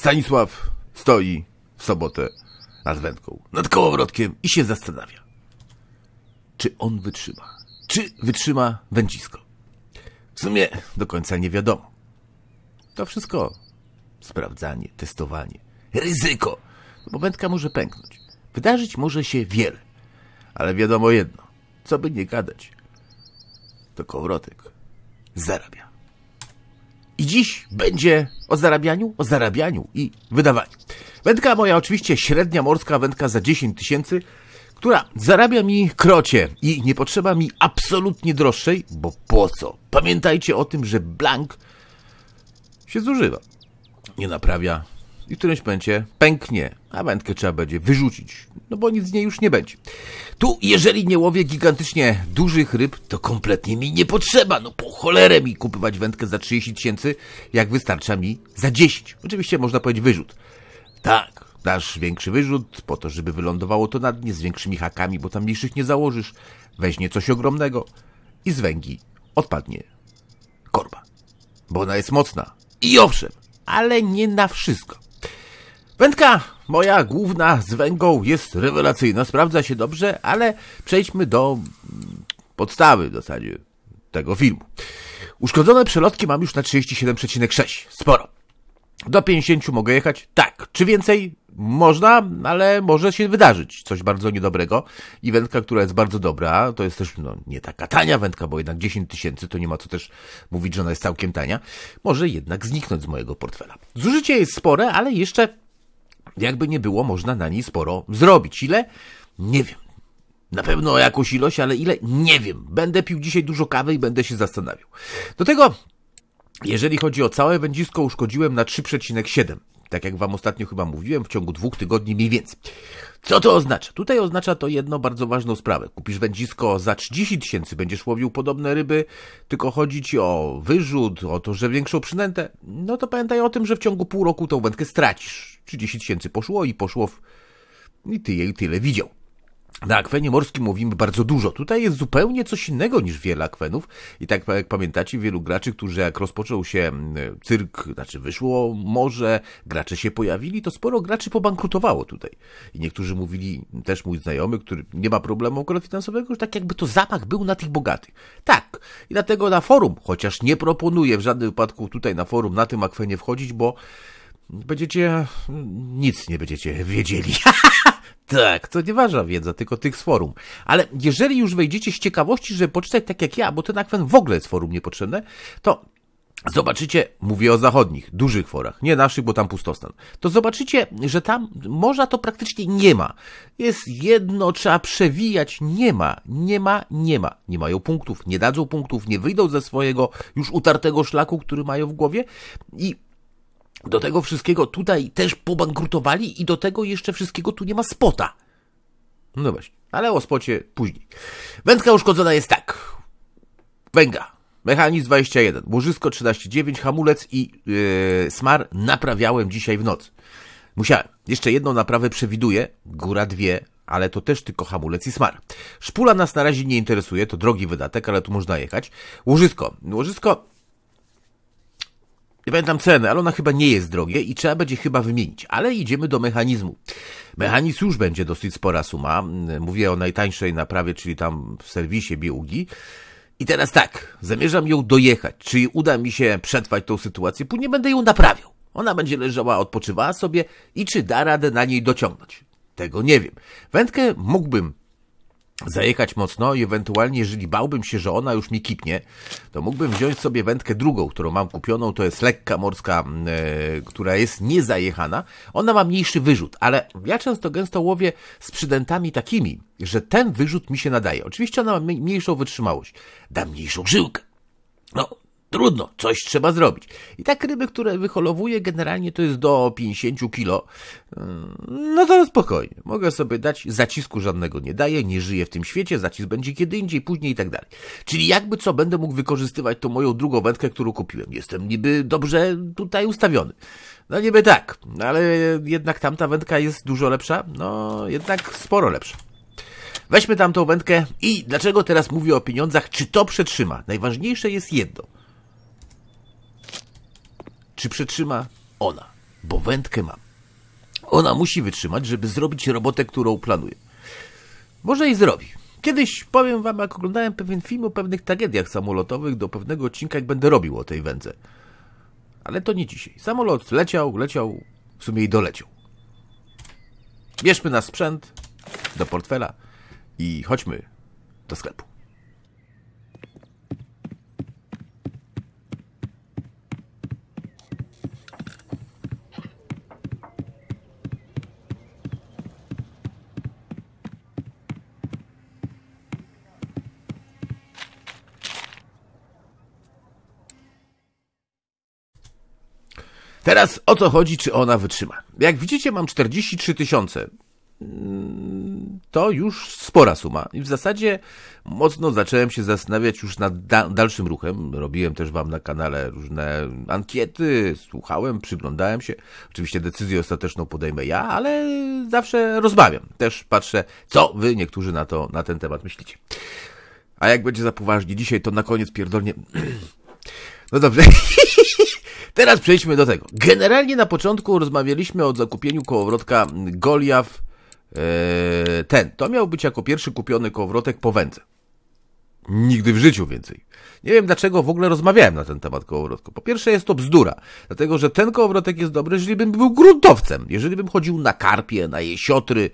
Stanisław stoi w sobotę nad wędką, nad kołowrotkiem i się zastanawia, czy on wytrzyma, czy wytrzyma wędzisko. W sumie do końca nie wiadomo. To wszystko sprawdzanie, testowanie, ryzyko, bo wędka może pęknąć. Wydarzyć może się wiele, ale wiadomo jedno, co by nie gadać, to kołowrotek zarabia. I dziś będzie o zarabianiu, o zarabianiu i wydawaniu. Wędka moja oczywiście średnia morska wędka za 10 tysięcy, która zarabia mi krocie i nie potrzeba mi absolutnie droższej, bo po co? Pamiętajcie o tym, że blank się zużywa. Nie naprawia, i w którymś momencie pęknie, a wędkę trzeba będzie wyrzucić, no bo nic z niej już nie będzie. Tu, jeżeli nie łowię gigantycznie dużych ryb, to kompletnie mi nie potrzeba, no po cholerę mi kupywać wędkę za 30 tysięcy, jak wystarcza mi za 10. Oczywiście można powiedzieć wyrzut. Tak, dasz większy wyrzut po to, żeby wylądowało to na dnie z większymi hakami, bo tam mniejszych nie założysz. Weźmie coś ogromnego i z węgi odpadnie korba, bo ona jest mocna. I owszem, ale nie na wszystko. Wędka moja główna z węgą jest rewelacyjna, sprawdza się dobrze, ale przejdźmy do mm, podstawy w zasadzie tego filmu. Uszkodzone przelotki mam już na 37,6. Sporo. Do 50 mogę jechać? Tak. Czy więcej? Można, ale może się wydarzyć coś bardzo niedobrego. I wędka, która jest bardzo dobra, to jest też no, nie taka tania wędka, bo jednak 10 tysięcy to nie ma co też mówić, że ona jest całkiem tania, może jednak zniknąć z mojego portfela. Zużycie jest spore, ale jeszcze jakby nie było, można na niej sporo zrobić. Ile? Nie wiem. Na pewno jakąś ilość, ale ile? Nie wiem. Będę pił dzisiaj dużo kawy i będę się zastanawiał. Do tego, jeżeli chodzi o całe wędzisko, uszkodziłem na 3,7. Tak jak wam ostatnio chyba mówiłem, w ciągu dwóch tygodni mniej więcej. Co to oznacza? Tutaj oznacza to jedną bardzo ważną sprawę. Kupisz wędzisko za 30 tysięcy, będziesz łowił podobne ryby, tylko chodzi ci o wyrzut, o to, że większą przynętę. No to pamiętaj o tym, że w ciągu pół roku tą wędkę stracisz 30 tysięcy poszło i poszło w... i ty i tyle widział. Na akwenie morskim mówimy bardzo dużo. Tutaj jest zupełnie coś innego niż wiele akwenów. I tak jak pamiętacie, wielu graczy, którzy jak rozpoczął się mm, cyrk, znaczy wyszło morze, gracze się pojawili, to sporo graczy pobankrutowało tutaj. I niektórzy mówili, też mój znajomy, który nie ma problemu akurat finansowego, że tak jakby to zamach był na tych bogatych. Tak. I dlatego na forum, chociaż nie proponuję w żadnym wypadku tutaj na forum na tym akwenie wchodzić, bo będziecie. nic nie będziecie wiedzieli. tak, to nie ważna wiedza, tylko tych z forum. Ale jeżeli już wejdziecie z ciekawości, żeby poczytać tak jak ja, bo ten akwen w ogóle jest forum niepotrzebne, to Zobaczycie, mówię o zachodnich, dużych forach, nie naszych, bo tam pustostan. To zobaczycie, że tam morza to praktycznie nie ma. Jest jedno, trzeba przewijać, nie ma, nie ma, nie ma. Nie mają punktów, nie dadzą punktów, nie wyjdą ze swojego już utartego szlaku, który mają w głowie i do tego wszystkiego tutaj też pobankrutowali i do tego jeszcze wszystkiego tu nie ma spota. No właśnie, ale o spocie później. Wędka uszkodzona jest tak. Węga, mechanizm 21, łożysko 13,9, hamulec i yy, smar naprawiałem dzisiaj w nocy. Musiałem. Jeszcze jedną naprawę przewiduję, góra dwie, ale to też tylko hamulec i smar. Szpula nas na razie nie interesuje, to drogi wydatek, ale tu można jechać. Łożysko. Łożysko nie pamiętam ceny, ale ona chyba nie jest drogie i trzeba będzie chyba wymienić. Ale idziemy do mechanizmu. Mechanizm już będzie dosyć spora suma. Mm, mówię o najtańszej naprawie, czyli tam w serwisie biługi. I teraz tak, zamierzam ją dojechać. Czy uda mi się przetrwać tą sytuację? Później będę ją naprawiał. Ona będzie leżała, odpoczywała sobie i czy da radę na niej dociągnąć? Tego nie wiem. Wędkę mógłbym zajechać mocno i ewentualnie, jeżeli bałbym się, że ona już mi kipnie, to mógłbym wziąć sobie wędkę drugą, którą mam kupioną, to jest lekka morska, e, która jest niezajechana. Ona ma mniejszy wyrzut, ale ja często gęsto łowię z przydętami takimi, że ten wyrzut mi się nadaje. Oczywiście ona ma mniejszą wytrzymałość, da mniejszą żyłkę. No, Trudno, coś trzeba zrobić. I tak ryby, które wyholowuję, generalnie to jest do 50 kilo. Mm, no to spokojnie, mogę sobie dać, zacisku żadnego nie daję, nie żyję w tym świecie, zacisk będzie kiedy indziej, później i tak dalej. Czyli jakby co, będę mógł wykorzystywać tą moją drugą wędkę, którą kupiłem. Jestem niby dobrze tutaj ustawiony. No niby tak, ale jednak tamta wędka jest dużo lepsza, no jednak sporo lepsza. Weźmy tamtą wędkę i dlaczego teraz mówię o pieniądzach, czy to przetrzyma? Najważniejsze jest jedno czy przetrzyma ona, bo wędkę mam. Ona musi wytrzymać, żeby zrobić robotę, którą planuje. Może i zrobi. Kiedyś powiem wam, jak oglądałem pewien film o pewnych tragediach samolotowych, do pewnego odcinka, jak będę robił o tej wędze. Ale to nie dzisiaj. Samolot leciał, leciał, w sumie i doleciał. Bierzmy na sprzęt do portfela i chodźmy do sklepu. Teraz o co chodzi, czy ona wytrzyma? Jak widzicie, mam 43 tysiące. Mm, to już spora suma. I w zasadzie mocno zacząłem się zastanawiać już nad dalszym ruchem. Robiłem też wam na kanale różne ankiety, słuchałem, przyglądałem się. Oczywiście decyzję ostateczną podejmę ja, ale zawsze rozmawiam. Też patrzę, co wy niektórzy na, to, na ten temat myślicie. A jak będzie za poważnie dzisiaj, to na koniec pierdolnie... No dobrze. Teraz przejdźmy do tego. Generalnie na początku rozmawialiśmy o zakupieniu kołowrotka Goliath eee, ten. To miał być jako pierwszy kupiony kołowrotek po wędze. Nigdy w życiu więcej. Nie wiem dlaczego w ogóle rozmawiałem na ten temat kołowrotku. Po pierwsze jest to bzdura, dlatego że ten kołowrotek jest dobry, jeżeli bym był gruntowcem, jeżeli bym chodził na karpie, na jesiotry,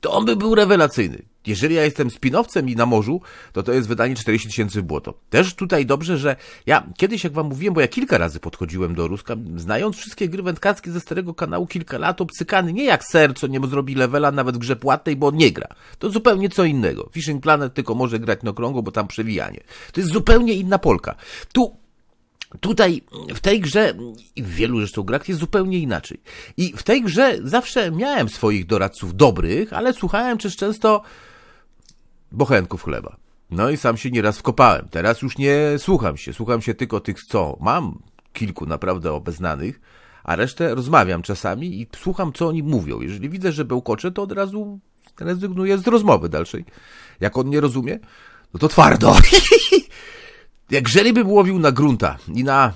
to on by był rewelacyjny. Jeżeli ja jestem spinowcem i na morzu, to to jest wydanie 40 tysięcy w błoto. Też tutaj dobrze, że ja kiedyś, jak wam mówiłem, bo ja kilka razy podchodziłem do Ruska, znając wszystkie gry wędkarskie ze starego kanału kilka lat, obcykany nie jak co nie zrobi levela nawet w grze płatnej, bo on nie gra. To zupełnie co innego. Fishing Planet tylko może grać na okrągło, bo tam przewijanie. To jest zupełnie inna Polka. Tu Tutaj, w tej grze i w wielu zresztą grach jest zupełnie inaczej. I w tej grze zawsze miałem swoich doradców dobrych, ale słuchałem też często bochenków chleba. No i sam się nieraz wkopałem. Teraz już nie słucham się. Słucham się tylko tych, co mam, kilku naprawdę obeznanych, a resztę rozmawiam czasami i słucham, co oni mówią. Jeżeli widzę, że bełkocze, to od razu rezygnuję z rozmowy dalszej. Jak on nie rozumie, no to twardo. Jak żeliby łowił na grunta i na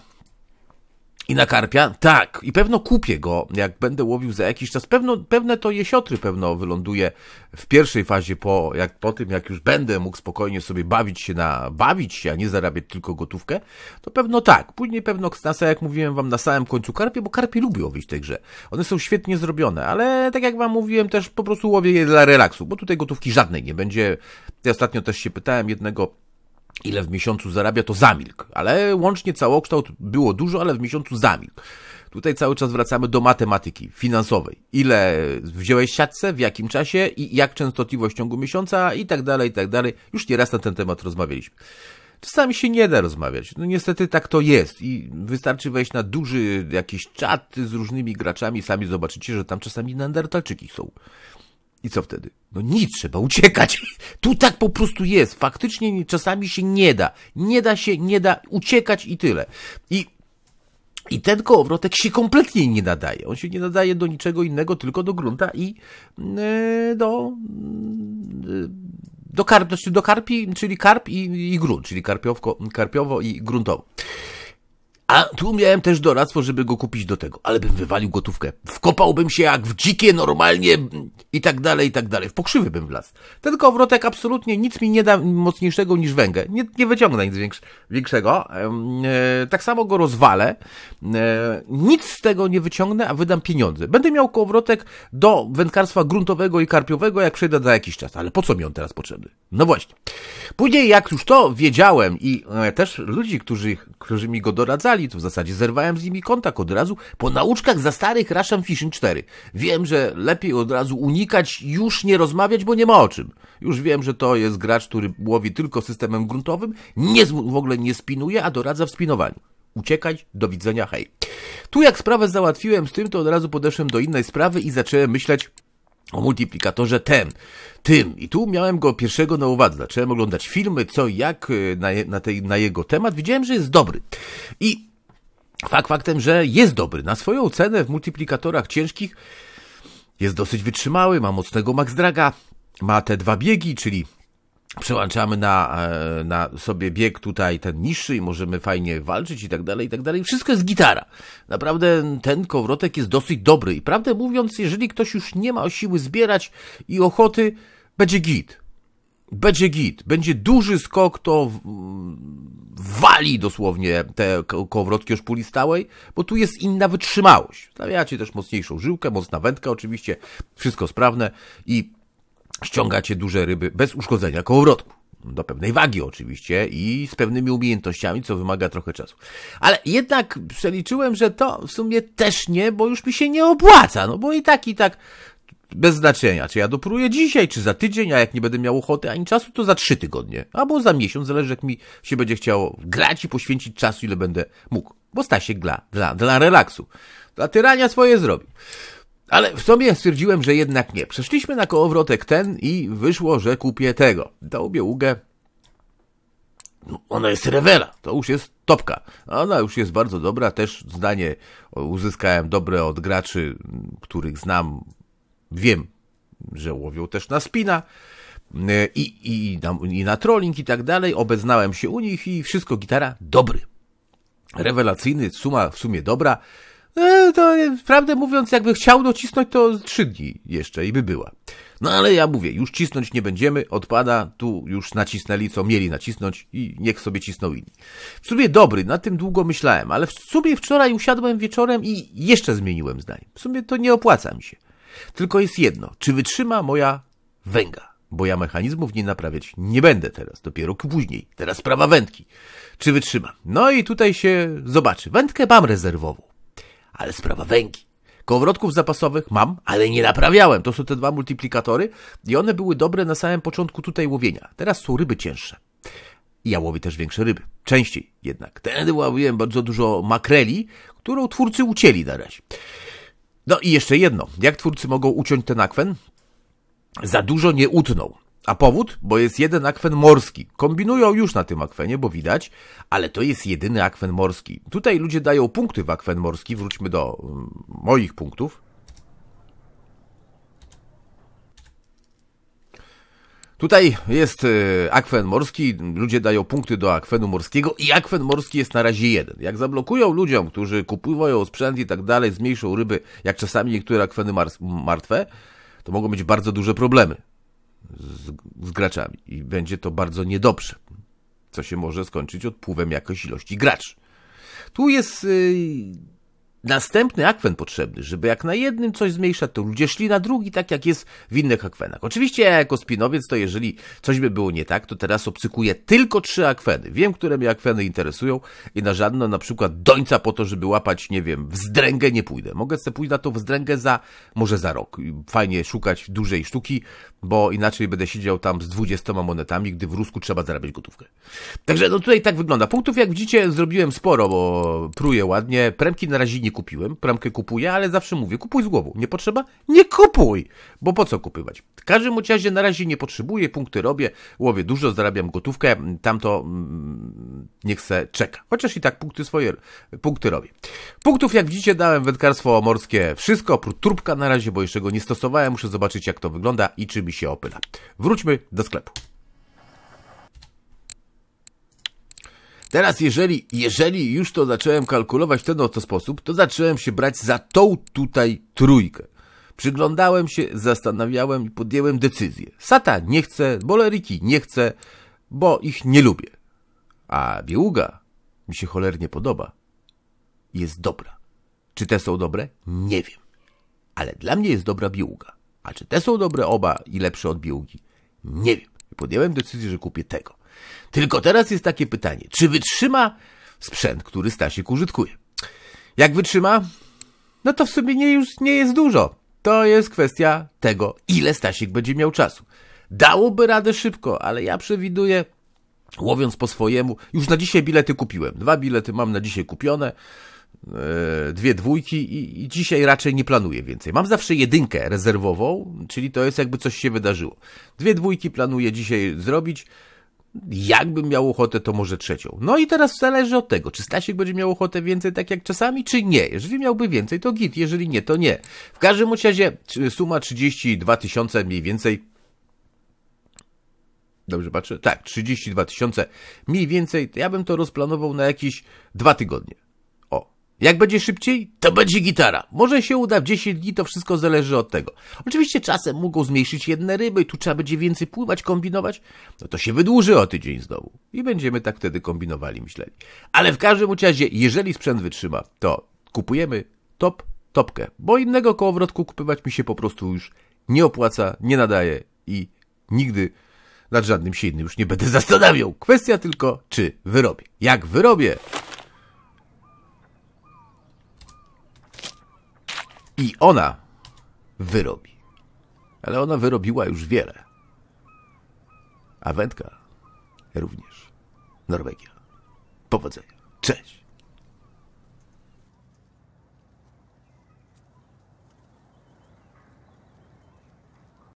i na karpia? Tak. I pewno kupię go, jak będę łowił za jakiś czas. Pewno, pewne to jesiotry pewno wyląduje w pierwszej fazie po, jak, po tym, jak już będę mógł spokojnie sobie bawić się na, bawić się, a nie zarabiać tylko gotówkę. To pewno tak. Później pewno ksnasa, jak mówiłem wam na samym końcu karpie, bo karpie lubi łowić w tej grze. One są świetnie zrobione, ale tak jak wam mówiłem, też po prostu łowię je dla relaksu, bo tutaj gotówki żadnej nie będzie. Ja ostatnio też się pytałem jednego ile w miesiącu zarabia, to zamilk. Ale łącznie całokształt było dużo, ale w miesiącu zamilk. Tutaj cały czas wracamy do matematyki finansowej. Ile wziąłeś siatce, w jakim czasie i jak częstotliwość w ciągu miesiąca i tak dalej, i tak dalej. Już nieraz na ten temat rozmawialiśmy. Czasami się nie da rozmawiać. No niestety tak to jest i wystarczy wejść na duży jakiś czat z różnymi graczami, sami zobaczycie, że tam czasami neandertalczyki są. I co wtedy? No nic, trzeba uciekać. Tu tak po prostu jest. Faktycznie czasami się nie da. Nie da się, nie da uciekać i tyle. I i ten kołowrotek się kompletnie nie nadaje. On się nie nadaje do niczego innego, tylko do grunta i e, do, do, kar, znaczy do karpi, czyli karp i, i grunt, czyli karpiowko, karpiowo i gruntowo. A tu miałem też doradztwo, żeby go kupić do tego, ale bym wywalił gotówkę. Wkopałbym się jak w dzikie, normalnie i tak dalej, i tak dalej. W pokrzywy bym wlazł. Ten kowrotek absolutnie nic mi nie da mocniejszego niż węgę. Nie, nie wyciągnę nic większ, większego. E, tak samo go rozwalę. E, nic z tego nie wyciągnę, a wydam pieniądze. Będę miał kowrotek do wędkarstwa gruntowego i karpiowego, jak przejdę za jakiś czas. Ale po co mi on teraz potrzebny? No właśnie. Później, jak już to wiedziałem i e, też ludzi, którzy, którzy mi go doradzali, to w zasadzie zerwałem z nimi kontakt od razu. Po nauczkach za starych Russian Fishing 4. Wiem, że lepiej od razu unikać, już nie rozmawiać, bo nie ma o czym. Już wiem, że to jest gracz, który łowi tylko systemem gruntowym, nie, w ogóle nie spinuje, a doradza w spinowaniu uciekać, do widzenia, hej. Tu jak sprawę załatwiłem z tym, to od razu podeszłem do innej sprawy i zacząłem myśleć o multiplikatorze ten, tym. I tu miałem go pierwszego na uwadze. Zacząłem oglądać filmy, co jak e, na, na, tej, na jego temat. Widziałem, że jest dobry. I Fakt faktem, że jest dobry. Na swoją cenę w multiplikatorach ciężkich jest dosyć wytrzymały, ma mocnego max draga, ma te dwa biegi, czyli przełączamy na, e, na sobie bieg tutaj ten niższy i możemy fajnie walczyć i tak dalej, i tak dalej. Wszystko jest gitara. Naprawdę ten kowrotek jest dosyć dobry i prawdę mówiąc, jeżeli ktoś już nie ma siły zbierać i ochoty, będzie git będzie git, będzie duży skok, to wali dosłownie te kołowrotki o szpuli stałej, bo tu jest inna wytrzymałość. Stawiacie też mocniejszą żyłkę, mocna wędka oczywiście, wszystko sprawne i ściągacie duże ryby bez uszkodzenia kołowrotku. Do pewnej wagi oczywiście i z pewnymi umiejętnościami, co wymaga trochę czasu. Ale jednak przeliczyłem, że to w sumie też nie, bo już mi się nie opłaca, no bo i tak, i tak bez znaczenia, czy ja dopruję dzisiaj, czy za tydzień, a jak nie będę miał ochoty ani czasu, to za trzy tygodnie, albo za miesiąc, zależy jak mi się będzie chciało grać i poświęcić czasu, ile będę mógł, bo Stasiek dla, dla, dla relaksu, dla tyrania swoje zrobił. Ale w sobie stwierdziłem, że jednak nie. Przeszliśmy na koowrotek ten i wyszło, że kupię tego. Tą bieługę. No, ona jest rewela, to już jest topka. Ona już jest bardzo dobra, też zdanie uzyskałem dobre od graczy, których znam Wiem, że łowią też na spina e, i, i, na, i na trolling i tak dalej. Obeznałem się u nich i wszystko gitara dobry. Rewelacyjny, suma w sumie dobra. No, to e, prawdę mówiąc, jakby chciał docisnąć, to trzy dni jeszcze i by była. No ale ja mówię, już cisnąć nie będziemy, odpada, tu już nacisnęli, co mieli nacisnąć i niech sobie cisną inni. W sumie dobry, na tym długo myślałem, ale w sumie wczoraj usiadłem wieczorem i jeszcze zmieniłem zdanie. W sumie to nie opłaca mi się. Tylko jest jedno, czy wytrzyma moja węga? Bo ja mechanizmów nie naprawiać nie będę teraz, dopiero później. Teraz sprawa wędki. Czy wytrzyma? No i tutaj się zobaczy. Wędkę mam rezerwową, ale sprawa węgi. Kowrotków zapasowych mam, ale nie naprawiałem. To są te dwa multiplikatory i one były dobre na samym początku tutaj łowienia. Teraz są ryby cięższe. I ja łowię też większe ryby. Częściej jednak. Wtedy łowiłem bardzo dużo makreli, którą twórcy ucięli na razie. No i jeszcze jedno. Jak twórcy mogą uciąć ten akwen? Za dużo nie utną. A powód? Bo jest jeden akwen morski. Kombinują już na tym akwenie, bo widać, ale to jest jedyny akwen morski. Tutaj ludzie dają punkty w akwen morski. Wróćmy do mm, moich punktów. Tutaj jest y, akwen morski, ludzie dają punkty do akwenu morskiego i akwen morski jest na razie jeden. Jak zablokują ludziom, którzy kupują sprzęt i tak dalej, zmniejszą ryby, jak czasami niektóre akweny martwe, to mogą być bardzo duże problemy z, z graczami i będzie to bardzo niedobrze, co się może skończyć odpływem jakiejś ilości graczy. Tu jest y, następny akwen potrzebny, żeby jak na jednym coś zmniejszać, to ludzie szli na drugi, tak jak jest w innych akwenach. Oczywiście ja jako spinowiec, to jeżeli coś by było nie tak, to teraz obcykuję tylko trzy akweny. Wiem, które mnie akweny interesują i na żadno, na przykład dońca po to, żeby łapać, nie wiem, wzdręgę nie pójdę. Mogę sobie pójść na tą wzdręgę za, może za rok. Fajnie szukać dużej sztuki, bo inaczej będę siedział tam z 20 monetami, gdy w Rusku trzeba zarabiać gotówkę. Także no tutaj tak wygląda. Punktów jak widzicie zrobiłem sporo, bo pruję ładnie. Premki na razie nie kupiłem, kramkę kupuję, ale zawsze mówię, kupuj z głową. Nie potrzeba? Nie kupuj! Bo po co kupywać? W każdym razie na razie nie potrzebuję, punkty robię, łowię dużo, zarabiam gotówkę, tamto mm, niech se czeka. Chociaż i tak punkty swoje, punkty robię. Punktów, jak widzicie, dałem wędkarstwo morskie wszystko, oprócz trupka na razie, bo jeszcze go nie stosowałem, muszę zobaczyć jak to wygląda i czy mi się opyla. Wróćmy do sklepu. Teraz, jeżeli, jeżeli już to zacząłem kalkulować w ten oto sposób, to zacząłem się brać za tą tutaj trójkę. Przyglądałem się, zastanawiałem i podjęłem decyzję. Sata nie chcę, boleriki nie chcę, bo ich nie lubię. A biługa mi się cholernie podoba. Jest dobra. Czy te są dobre? Nie wiem. Ale dla mnie jest dobra biługa. A czy te są dobre oba i lepsze od biługi? Nie wiem. Podjąłem decyzję, że kupię tego. Tylko teraz jest takie pytanie, czy wytrzyma sprzęt, który Stasiek użytkuje? Jak wytrzyma? No to w sumie nie, już nie jest dużo. To jest kwestia tego, ile Stasik będzie miał czasu. Dałoby radę szybko, ale ja przewiduję, łowiąc po swojemu, już na dzisiaj bilety kupiłem. Dwa bilety mam na dzisiaj kupione e, dwie dwójki i, i, dzisiaj raczej nie planuję więcej. Mam zawsze jedynkę rezerwową, czyli to jest jakby coś się wydarzyło. Dwie dwójki planuję dzisiaj zrobić, jakbym miał ochotę, to może trzecią. No i teraz zależy od tego, czy Stasiek będzie miał ochotę więcej, tak jak czasami, czy nie. Jeżeli miałby więcej, to git, jeżeli nie, to nie. W każdym razie suma 32 tysiące mniej więcej. Dobrze patrzę? Tak, 32 tysiące mniej więcej. Ja bym to rozplanował na jakieś dwa tygodnie. Jak będzie szybciej, to będzie gitara. Może się uda w 10 dni, to wszystko zależy od tego. Oczywiście czasem mogą zmniejszyć jedne ryby, tu trzeba będzie więcej pływać, kombinować. No to się wydłuży o tydzień znowu. I będziemy tak wtedy kombinowali, myśleli. Ale w każdym razie, jeżeli sprzęt wytrzyma, to kupujemy top, topkę. Bo innego kołowrotku kupywać mi się po prostu już nie opłaca, nie nadaje i nigdy nad żadnym się innym już nie będę zastanawiał. Kwestia tylko, czy wyrobię. Jak wyrobię... I ona wyrobi. Ale ona wyrobiła już wiele. A wędka również. Norwegia. Powodzenia. Cześć.